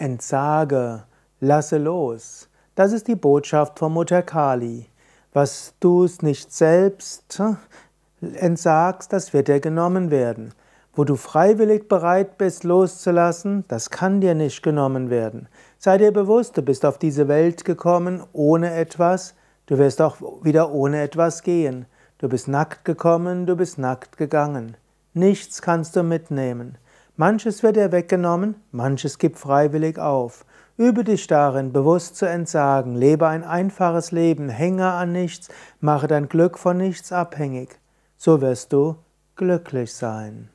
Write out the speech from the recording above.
entsage, lasse los. Das ist die Botschaft von Mutter Kali. Was du es nicht selbst entsagst, das wird dir genommen werden. Wo du freiwillig bereit bist, loszulassen, das kann dir nicht genommen werden. Sei dir bewusst, du bist auf diese Welt gekommen ohne etwas, du wirst auch wieder ohne etwas gehen. Du bist nackt gekommen, du bist nackt gegangen. Nichts kannst du mitnehmen. Manches wird dir weggenommen, manches gib freiwillig auf. Übe dich darin, bewusst zu entsagen, lebe ein einfaches Leben, hänge an nichts, mache dein Glück von nichts abhängig. So wirst du glücklich sein.